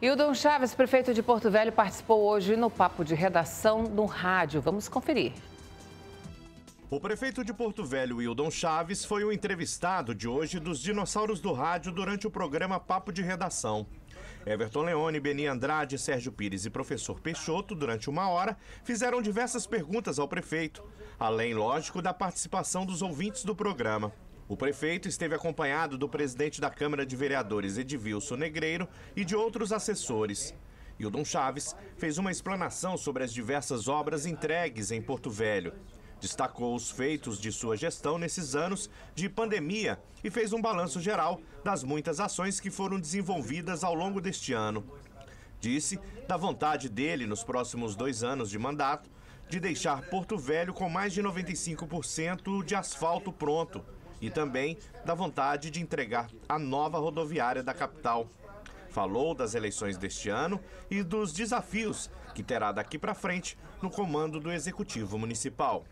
Ildon Chaves, prefeito de Porto Velho, participou hoje no papo de redação no rádio. Vamos conferir. O prefeito de Porto Velho, Ildon Chaves, foi o entrevistado de hoje dos dinossauros do rádio durante o programa Papo de Redação. Everton Leone, Beni Andrade, Sérgio Pires e professor Peixoto, durante uma hora, fizeram diversas perguntas ao prefeito, além, lógico, da participação dos ouvintes do programa. O prefeito esteve acompanhado do presidente da Câmara de Vereadores, Edivilson Negreiro, e de outros assessores. Dom Chaves fez uma explanação sobre as diversas obras entregues em Porto Velho. Destacou os feitos de sua gestão nesses anos de pandemia e fez um balanço geral das muitas ações que foram desenvolvidas ao longo deste ano. Disse da vontade dele, nos próximos dois anos de mandato, de deixar Porto Velho com mais de 95% de asfalto pronto e também da vontade de entregar a nova rodoviária da capital. Falou das eleições deste ano e dos desafios que terá daqui para frente no comando do Executivo Municipal.